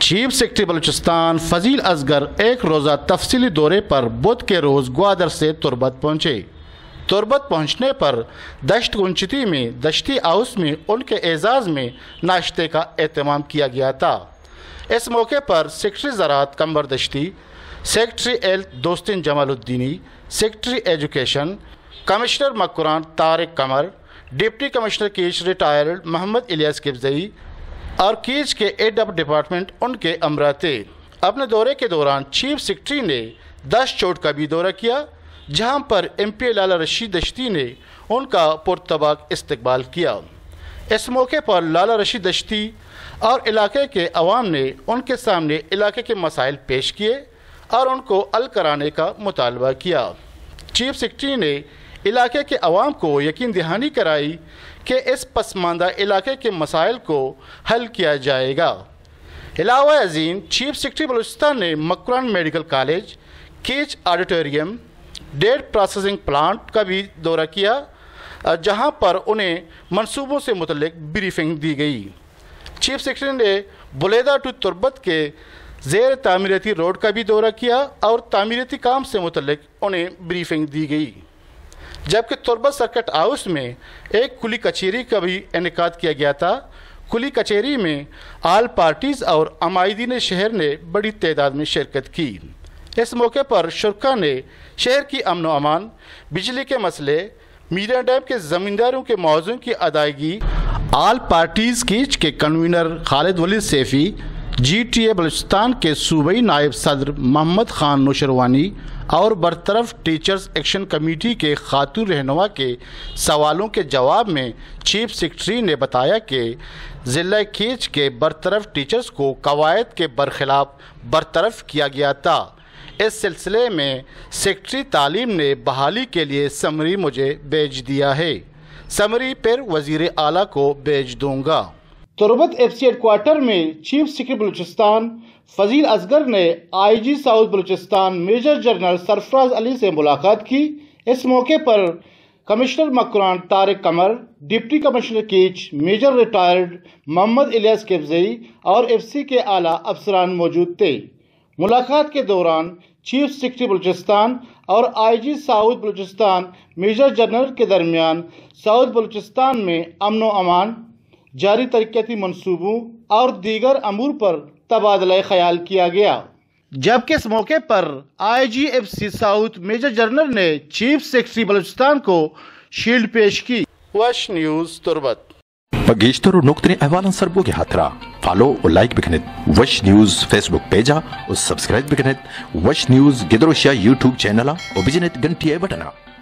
chief secretary Balochistan Fazeel Asghar एक रोज़ा तफसली दौरे पर बुध के रोज़ ग्वादर से तुरबत पहुँचे तुरबत पहुँचने पर दश्त गुंचती में दश्ती हाउस में उनके एजाज़ में नाश्ते का अहतमाम किया गया था इस मौके पर सेक्रेटरी ज़रात कंबर दश्ती सेक्रेटरी एल दोस्तिन Jamaluddini secretary education commissioner Makran Tariq Qamar deputy commissioner Kech retired Mohammad Ilyas Kibzai और कीज के एड ऑफ डिपार्टमेंट उनके अमराते अपने दौरे के दौरान चीफ सेक्रेटरी ने दस चोट का भी दौरा किया जहां पर एम पी लाला रशीद दश्ती ने उनका पुरतबाक इस्तबाल किया इस मौके पर लाला रशीद दश्ती और इलाके के अवाम ने उनके सामने इलाके के मसाइल पेश किए और उनको अल कराने का मुतालबा किया चीफ सेक्रेटरी ने इलाके के अवाम को यकीन दहानी कराई कि इस पसमानदा इलाके के मसाइल को हल किया जाएगा अलावा अजीम चीफ सेक्रटरी बलोचिस्तान ने Makran medical college Kech auditorium date processing plant का भी दौरा किया जहां पर उन्हें मंसूबों से मुतलक ब्रीफिंग दी गई चीफ सेक्रटरी ने बुलेदा टू तुरबत के जेर तामीरती रोड का भी दौरा किया और तामीरती काम से मुतलक उन्हें ब्रीफिंग दी गई जबकि तलबा सर्किट हाउस में एक खुली कचहरी का भी इनका किया गया था खुली कचहरी में आल पार्टीज़ और अमायदीन शहर ने बड़ी तादाद में शिरकत की इस मौके पर शुरखा ने शहर की अमन अमान बिजली के मसले मीडिया डैम के ज़मींदारों के मौजूद की अदायगी आल पार्टीज़ की के कन्वीनर खालिद वली सेफी जीटीए बलूचिस्तान के सूबई नायब सदर मोहम्मद खान नौशरवानी और बरतरफ टीचर्स एक्शन कमेटी के खातू रहनुमा के सवालों के जवाब में चीफ सेक्रेटरी ने बताया कि ज़िला खींच के बरतरफ टीचर्स को कवायद के बरखिलाफ बरतरफ किया गया था इस सिलसिले में सेक्रेटरी तालीम ने बहाली के लिए समरी मुझे भेज दिया है समरी पर वजीर अली को भेज दूँगा तुरबत एफ सी हेडक्वार्टर में चीफ सेक्रेटरी बलूचिस्तान फजील असगर ने I G south Balochistan major general Sarfaraz Ali से मुलाकात की इस मौके पर commissioner Makran Tariq Qamar deputy commissioner Kech major retired Mohammad Ilyas Kefzai और एफ सी के आला अफसरान मौजूद थे मुलाकात के दौरान चीफ सेक्रेटरी बलूचिस्तान और IG south Balochistan major general के दरमियान साउथ बलूचिस्तान में अमन अमान जारी तरक्याती मनसूबों और दीगर अमूर पर तबादला ख्याल किया गया जबकि इस मौके पर I G F C south major general ने चीफ सेक्रेटरी बलोचिस्तान को शील्ड पेश की वश न्यूज तुरबत पगेश्तर नुक्तने अहवाल सरबो के हाथरा फॉलो और लाइक बिकनेत वश न्यूज फेसबुक पेजा और सब्सक्राइब बिकनेत वश न्यूज गिदरोशिया यूट्यूब चैनल और बिजनेत घंटी बटना